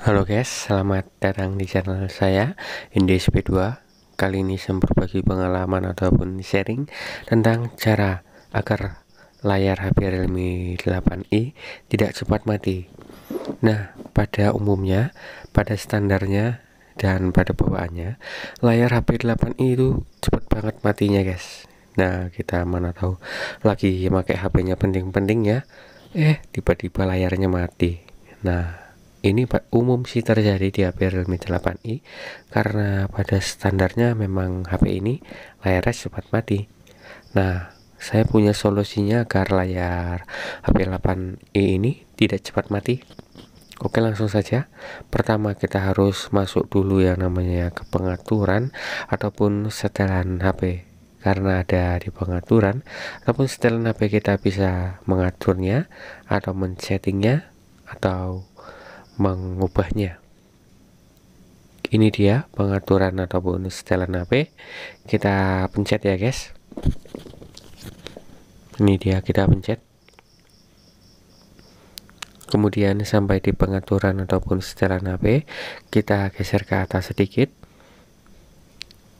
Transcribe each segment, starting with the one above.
Halo guys, selamat datang di channel saya IndSP2 Kali ini saya berbagi pengalaman ataupun sharing tentang cara agar layar HP Realme 8i tidak cepat mati Nah, pada umumnya, pada standarnya, dan pada bawaannya Layar HP 8i itu cepat banget matinya guys Nah, kita mana tahu lagi pakai HP-nya penting-penting ya Eh, tiba-tiba layarnya mati Nah, ini umum sih terjadi di HP Realme 8i karena pada standarnya memang HP ini layarnya cepat mati. Nah, saya punya solusinya agar layar HP 8i ini tidak cepat mati. Oke langsung saja Pertama kita harus masuk dulu yang namanya ke pengaturan Ataupun setelan HP Karena ada di pengaturan Ataupun setelan HP kita bisa mengaturnya Atau men-settingnya Atau mengubahnya ini dia pengaturan ataupun setelan HP kita pencet ya guys ini dia kita pencet kemudian sampai di pengaturan ataupun setelan HP kita geser ke atas sedikit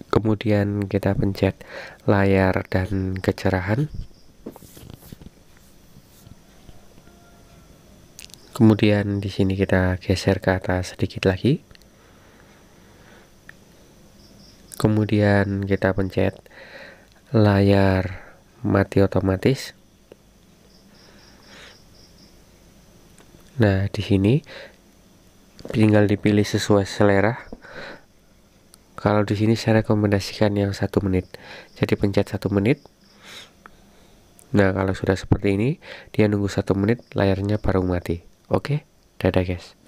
kemudian kita pencet layar dan kecerahan Kemudian di sini kita geser ke atas sedikit lagi. Kemudian kita pencet layar mati otomatis. Nah, di sini tinggal dipilih sesuai selera. Kalau di sini saya rekomendasikan yang satu menit. Jadi pencet satu menit. Nah, kalau sudah seperti ini, dia nunggu satu menit, layarnya baru mati. Oke, dadah guys.